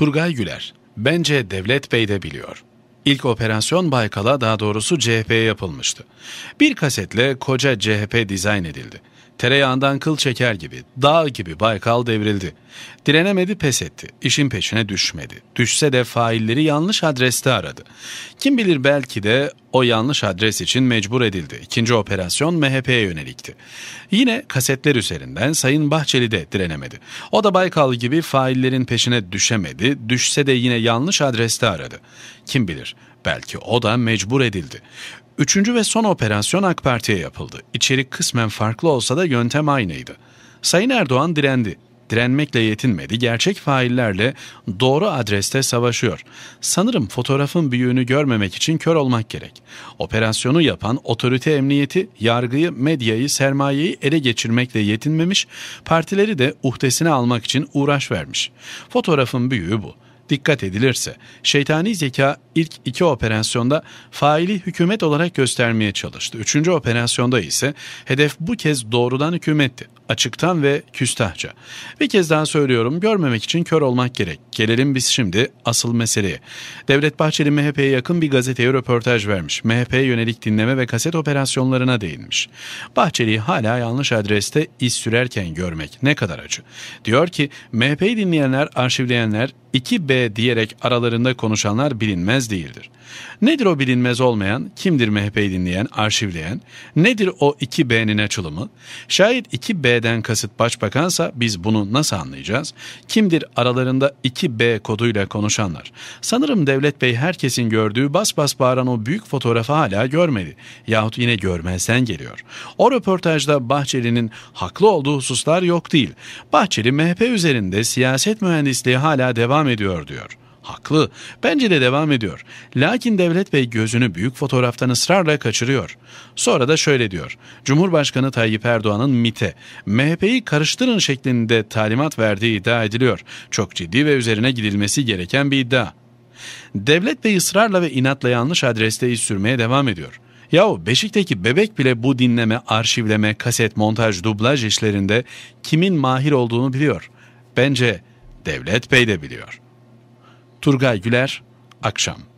Turgay Güler, bence Devlet Bey de biliyor. İlk operasyon Baykal'a daha doğrusu CHP'ye yapılmıştı. Bir kasetle koca CHP dizayn edildi. Tereyağından kıl çeker gibi, dağ gibi Baykal devrildi. Direnemedi pes etti. İşin peşine düşmedi. Düşse de failleri yanlış adreste aradı. Kim bilir belki de o yanlış adres için mecbur edildi. İkinci operasyon MHP'ye yönelikti. Yine kasetler üzerinden Sayın Bahçeli de direnemedi. O da Baykal gibi faillerin peşine düşemedi. Düşse de yine yanlış adreste aradı. Kim bilir Belki o da mecbur edildi. Üçüncü ve son operasyon AK Parti'ye yapıldı. İçerik kısmen farklı olsa da yöntem aynıydı. Sayın Erdoğan direndi. Direnmekle yetinmedi, gerçek faillerle doğru adreste savaşıyor. Sanırım fotoğrafın büyüğünü görmemek için kör olmak gerek. Operasyonu yapan otorite emniyeti, yargıyı, medyayı, sermayeyi ele geçirmekle yetinmemiş, partileri de uhdesine almak için uğraş vermiş. Fotoğrafın büyüğü bu.'' dikkat edilirse şeytani zeka ilk iki operasyonda faili hükümet olarak göstermeye çalıştı. Üçüncü operasyonda ise hedef bu kez doğrudan hükümetti. Açıktan ve küstahça. Bir kez daha söylüyorum görmemek için kör olmak gerek. Gelelim biz şimdi asıl meseleye. Devlet Bahçeli MHP'ye yakın bir gazeteye röportaj vermiş. MHP'ye yönelik dinleme ve kaset operasyonlarına değinmiş. Bahçeli'yi hala yanlış adreste iz sürerken görmek ne kadar acı. Diyor ki MHP'yi dinleyenler, arşivleyenler 2B diyerek aralarında konuşanlar bilinmez değildir. Nedir o bilinmez olmayan, kimdir MHP'yi dinleyen, arşivleyen, nedir o 2B'nin açılımı? Şayet 2B'den kasıt başbakansa biz bunu nasıl anlayacağız? Kimdir aralarında 2B koduyla konuşanlar? Sanırım Devlet Bey herkesin gördüğü bas bas bağıran o büyük fotoğrafı hala görmedi yahut yine görmezden geliyor. O röportajda Bahçeli'nin haklı olduğu hususlar yok değil. Bahçeli MHP üzerinde siyaset mühendisliği hala devam devam ediyor diyor. Haklı. Bence de devam ediyor. Lakin Devlet Bey gözünü büyük fotoğraftan ısrarla kaçırıyor. Sonra da şöyle diyor. Cumhurbaşkanı Tayyip Erdoğan'ın MIT'e, MHP'yi karıştırın şeklinde talimat verdiği iddia ediliyor. Çok ciddi ve üzerine gidilmesi gereken bir iddia. Devlet Bey ısrarla ve inatla yanlış adreste iş sürmeye devam ediyor. Yahu Beşik'teki bebek bile bu dinleme, arşivleme, kaset, montaj, dublaj işlerinde kimin mahir olduğunu biliyor. Bence Devlet Bey de biliyor. Turgay Güler, akşam.